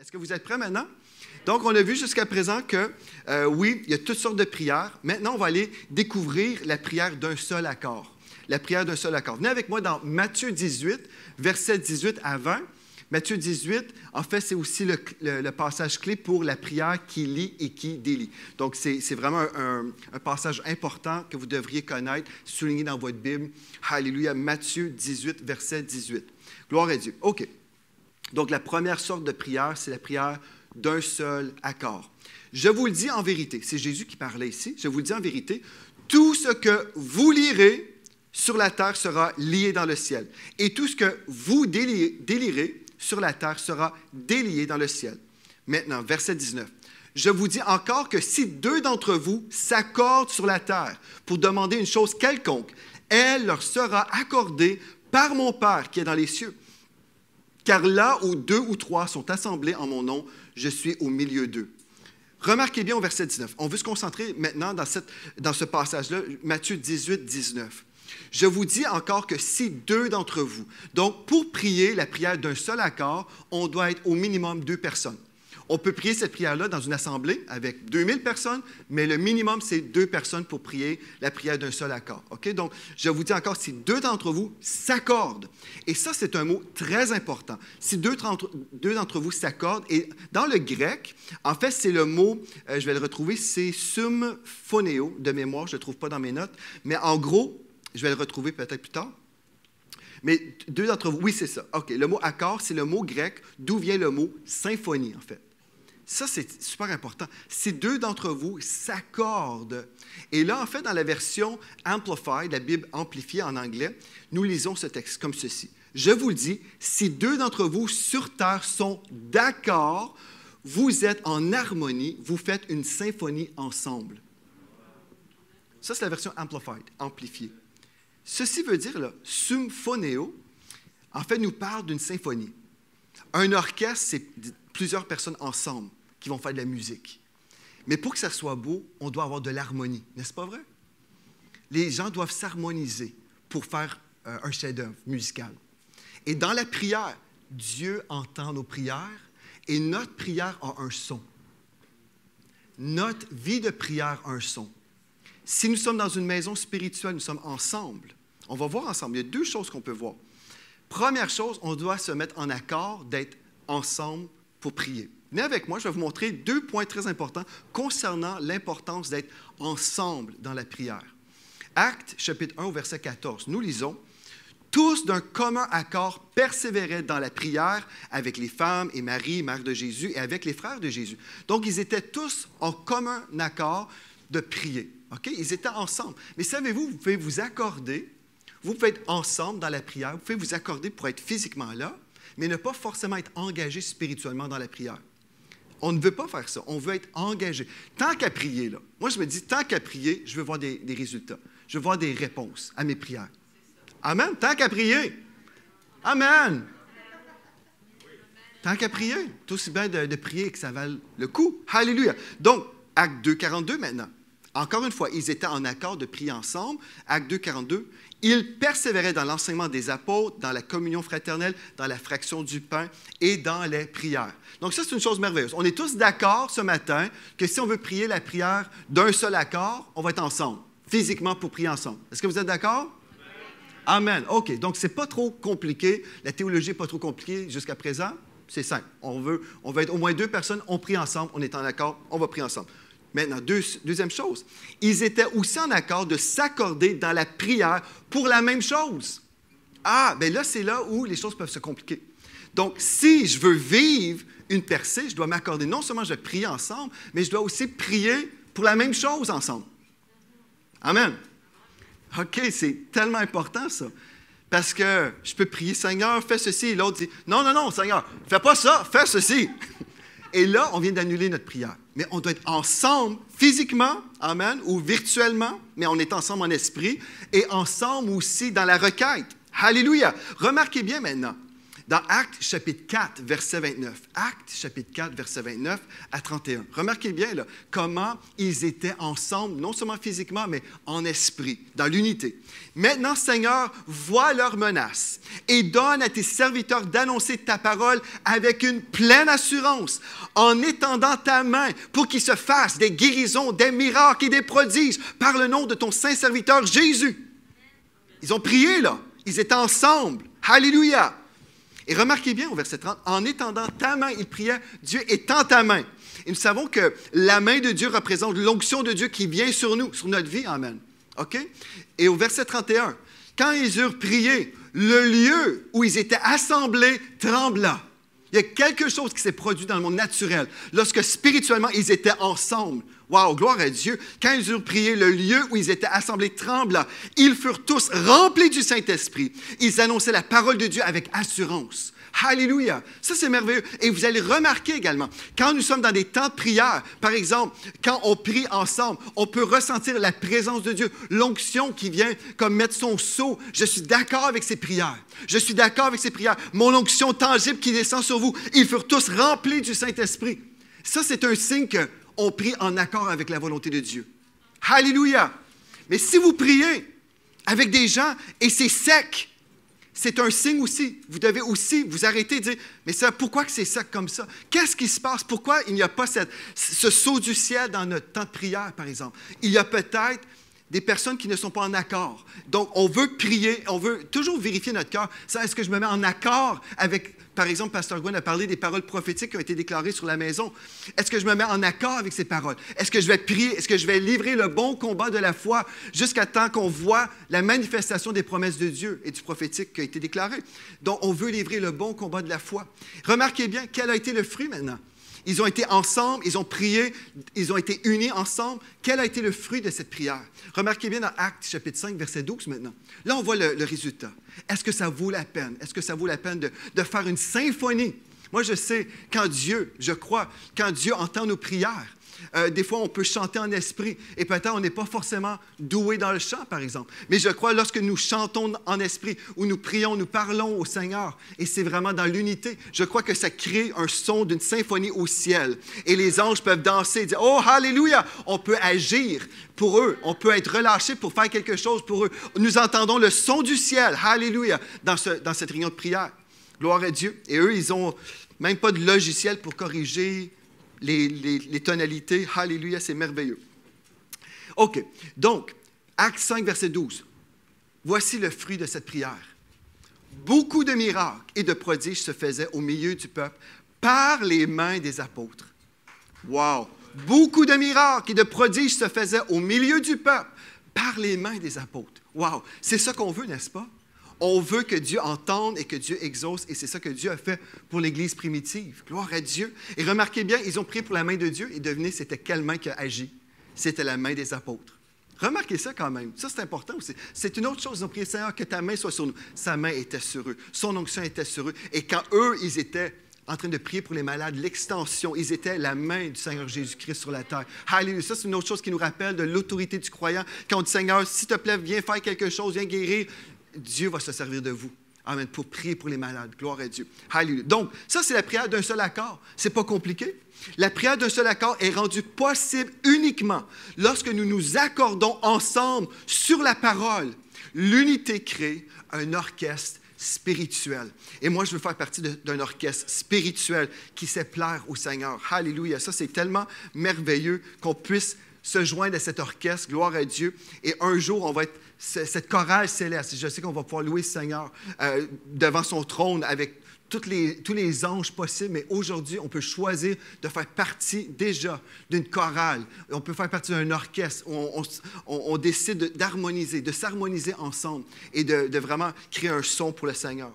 Est-ce que vous êtes prêts maintenant? Donc, on a vu jusqu'à présent que, euh, oui, il y a toutes sortes de prières. Maintenant, on va aller découvrir la prière d'un seul accord. La prière d'un seul accord. Venez avec moi dans Matthieu 18, verset 18 à 20. Matthieu 18, en fait, c'est aussi le, passage clé pour la prière qui lit et qui délie. Donc, c'est vraiment un, passage important que vous devriez connaître, souligné dans votre Bible. Alléluia, Matthieu 18, verset 18. Gloire à Dieu. OK. Donc la première sorte de prière, c'est la prière d'un seul accord. Je vous le dis en vérité, c'est Jésus qui parlait ici, je vous le dis en vérité, tout ce que vous lirez sur la terre sera lié dans le ciel, et tout ce que vous délirez sur la terre sera délié dans le ciel. Maintenant, verset 19. Je vous dis encore que si deux d'entre vous s'accordent sur la terre pour demander une chose quelconque, elle leur sera accordée par mon Père qui est dans les cieux. Car là où deux ou trois sont assemblés en mon nom, je suis au milieu d'eux. Remarquez bien au verset 19. On veut se concentrer maintenant dans, ce passage-là, Matthieu 18, 19. Je vous dis encore que si deux d'entre vous, donc pour prier la prière d'un seul accord, on doit être au minimum deux personnes. On peut prier cette prière-là dans une assemblée avec 2000 personnes, mais le minimum, c'est deux personnes pour prier la prière d'un seul accord. Donc, je vous dis encore, si deux d'entre vous s'accordent, et ça, c'est un mot très important, si deux, d'entre vous s'accordent, et dans le grec, en fait, c'est le mot, euh, je vais le retrouver, c'est sum de mémoire, je ne le trouve pas dans mes notes, mais en gros, je vais le retrouver peut-être plus tard. Mais deux d'entre vous, oui, c'est ça. OK, le mot accord, c'est le mot grec d'où vient le mot symphonie, en fait. Ça, c'est super important. Si deux d'entre vous s'accordent, et là, en fait, dans la version Amplified, la Bible amplifiée en anglais, nous lisons ce texte comme ceci. Je vous le dis, si deux d'entre vous sur terre sont d'accord, vous êtes en harmonie, vous faites une symphonie ensemble. Ça, c'est la version amplified, amplifiée. Ceci veut dire, là, symphoneo, en fait, nous parle d'une symphonie. Un orchestre, c'est plusieurs personnes ensemble qui vont faire de la musique. Mais pour que ça soit beau, on doit avoir de l'harmonie, n'est-ce pas vrai? Les gens doivent s'harmoniser pour faire euh, un chef-d'œuvre musical. Et dans la prière, Dieu entend nos prières et notre prière a un son. Notre vie de prière a un son. Si nous sommes dans une maison spirituelle, nous sommes ensemble. On va voir ensemble. Il y a deux choses qu'on peut voir. Première chose, on doit se mettre en accord d'être ensemble pour prier. Venez avec moi, je vais vous montrer deux points très importants concernant l'importance d'être ensemble dans la prière. Acte chapitre 1 verset 14, nous lisons, tous d'un commun accord persévéraient dans la prière avec les femmes et Marie, mère de Jésus, et avec les frères de Jésus. Donc ils étaient tous en commun accord de prier. Ok, Ils étaient ensemble. Mais savez-vous, vous pouvez vous accorder, vous pouvez être ensemble dans la prière, vous pouvez vous accorder pour être physiquement là, mais ne pas forcément être engagé spirituellement dans la prière. On ne veut pas faire ça. On veut être engagé. Tant qu'à prier, là, moi je me dis, tant qu'à prier, je veux voir des, résultats. Je veux voir des réponses à mes prières. Amen. Tant qu'à prier. Amen. Tant qu'à prier. C'est aussi bien de, prier que ça vale le coup. Alléluia. Donc, acte 2, 42 maintenant. Encore une fois, ils étaient en accord de prier ensemble. Acte 2, 42. Ils persévéraient dans l'enseignement des apôtres, dans la communion fraternelle, dans la fraction du pain et dans les prières. Donc ça, c'est une chose merveilleuse. On est tous d'accord ce matin que si on veut prier la prière d'un seul accord, on va être ensemble, physiquement pour prier ensemble. Est-ce que vous êtes d'accord? Amen. OK. Donc, n'est pas trop compliqué. La théologie n'est pas trop compliquée jusqu'à présent. C'est simple. On veut, on veut être au moins deux personnes. On prie ensemble. On est en accord. On va prier ensemble. Maintenant, deuxième chose, ils étaient aussi en accord de s'accorder dans la prière pour la même chose. Ah, bien là, c'est là où les choses peuvent se compliquer. Donc, si je veux vivre une percée, je dois m'accorder. Non seulement je prie ensemble, mais je dois aussi prier pour la même chose ensemble. Amen. OK, c'est tellement important ça. Parce que je peux prier, Seigneur, fais ceci. L'autre dit, non, non, non, Seigneur, fais pas ça, fais ceci. Et là, on vient d'annuler notre prière. Mais on doit être ensemble, physiquement, amen, ou virtuellement, mais on est ensemble en esprit, et ensemble aussi dans la requête. Alléluia. Remarquez bien maintenant, dans Actes chapitre 4, verset 29. Actes chapitre 4, verset 29 à 31. Remarquez bien là, comment ils étaient ensemble, non seulement physiquement, mais en esprit, dans l'unité. Maintenant, Seigneur, vois leurs menaces et donne à tes serviteurs d'annoncer ta parole avec une pleine assurance, en étendant ta main pour qu'ils se fassent des guérisons, des miracles et des prodiges par le nom de ton saint serviteur Jésus. Ils ont prié là. Ils étaient ensemble. Alléluia. Et remarquez bien au verset 30, en étendant ta main, il priait, Dieu étend ta main. Et nous savons que la main de Dieu représente l'onction de Dieu qui vient sur nous, sur notre vie. Amen. OK? Et au verset 31, quand ils eurent prié, le lieu où ils étaient assemblés trembla. Il y a quelque chose qui s'est produit dans le monde naturel. Lorsque spirituellement, ils étaient ensemble. Waouh, gloire à Dieu. Quand ils eurent prié, le lieu où ils étaient assemblés trembla. Ils furent tous remplis du Saint-Esprit. Ils annonçaient la parole de Dieu avec assurance. Hallelujah. Ça, c'est merveilleux. Et vous allez remarquer également, quand nous sommes dans des temps de prière, par exemple, quand on prie ensemble, on peut ressentir la présence de Dieu, l'onction qui vient comme mettre son sceau. Je suis d'accord avec ces prières. Je suis d'accord avec ces prières. Mon onction tangible qui descend sur vous. Ils furent tous remplis du Saint-Esprit. Ça, c'est un signe qu'on prie en accord avec la volonté de Dieu. Hallelujah. Mais si vous priez avec des gens et c'est sec, c'est un signe aussi. Vous devez aussi vous arrêter et dire, mais ça, pourquoi que c'est ça comme ça? Qu'est-ce qui se passe? Pourquoi il n'y a pas ce saut du ciel dans notre temps de prière, par exemple? Il y a peut-être des personnes qui ne sont pas en accord. Donc, on veut prier, on veut toujours vérifier notre cœur. est-ce que je me mets en accord avec, par exemple, Pasteur Gwen a parlé des paroles prophétiques qui ont été déclarées sur la maison. Est-ce que je me mets en accord avec ces paroles? Est-ce que je vais prier? Est-ce que je vais livrer le bon combat de la foi jusqu'à temps qu'on voit la manifestation des promesses de Dieu et du prophétique qui a été déclaré? Donc, on veut livrer le bon combat de la foi. Remarquez bien, quel a été le fruit maintenant? Ils ont été ensemble, ils ont prié, ils ont été unis ensemble. Quel a été le fruit de cette prière? Remarquez bien dans Actes chapitre 5, verset 12 maintenant. Là, on voit le, résultat. Est-ce que ça vaut la peine? Est-ce que ça vaut la peine de, de faire une symphonie? Moi, je sais, quand Dieu, je crois, quand Dieu entend nos prières, euh, des fois, on peut chanter en esprit et peut-être on n'est pas forcément doué dans le chant, par exemple. Mais je crois lorsque nous chantons en esprit ou nous prions, nous parlons au Seigneur et c'est vraiment dans l'unité, je crois que ça crée un son d'une symphonie au ciel. Et les anges peuvent danser et dire Oh, hallelujah! » On peut agir pour eux, on peut être relâché pour faire quelque chose pour eux. Nous entendons le son du ciel, hallelujah, dans, cette réunion de prière. Gloire à Dieu. Et eux, ils ont même pas de logiciel pour corriger les, tonalités. hallelujah, c'est merveilleux. OK. Donc, Acte 5, verset 12. Voici le fruit de cette prière. Beaucoup de miracles et de prodiges se faisaient au milieu du peuple par les mains des apôtres. Wow! Beaucoup de miracles et de prodiges se faisaient au milieu du peuple par les mains des apôtres. Wow! C'est ça qu'on veut, n'est-ce pas? On veut que Dieu entende et que Dieu exauce, et c'est ça que Dieu a fait pour l'Église primitive. Gloire à Dieu. Et remarquez bien, ils ont prié pour la main de Dieu, et devinez, c'était quelle main qui a agi? C'était la main des apôtres. Remarquez ça quand même. Ça, c'est important aussi. C'est une autre chose. Ils ont prié, Seigneur, que ta main soit sur nous. Sa main était sur eux. Son onction était sur eux. Et quand eux, ils étaient en train de prier pour les malades, l'extension, ils étaient la main du Seigneur Jésus-Christ sur la terre. Hallelujah. Ça, c'est une autre chose qui nous rappelle de l'autorité du croyant. Quand on dit, Seigneur, s'il te plaît, viens faire quelque chose, viens guérir, Dieu va se servir de vous. Amen. Pour prier pour les malades. Gloire à Dieu. Hallelujah. Donc, ça, c'est la prière d'un seul accord. C'est pas compliqué. La prière d'un seul accord est rendue possible uniquement lorsque nous nous accordons ensemble sur la parole. L'unité crée un orchestre spirituel. Et moi, je veux faire partie d'un orchestre spirituel qui sait plaire au Seigneur. Hallelujah. Ça, c'est tellement merveilleux qu'on puisse se joindre à cet orchestre, gloire à Dieu. Et un jour, on va être cette chorale céleste. Je sais qu'on va pouvoir louer le Seigneur euh, devant son trône avec toutes les, tous les anges possibles, mais aujourd'hui, on peut choisir de faire partie déjà d'une chorale, on peut faire partie d'un orchestre, on, on, décide d'harmoniser, de s'harmoniser ensemble et de vraiment créer un son pour le Seigneur.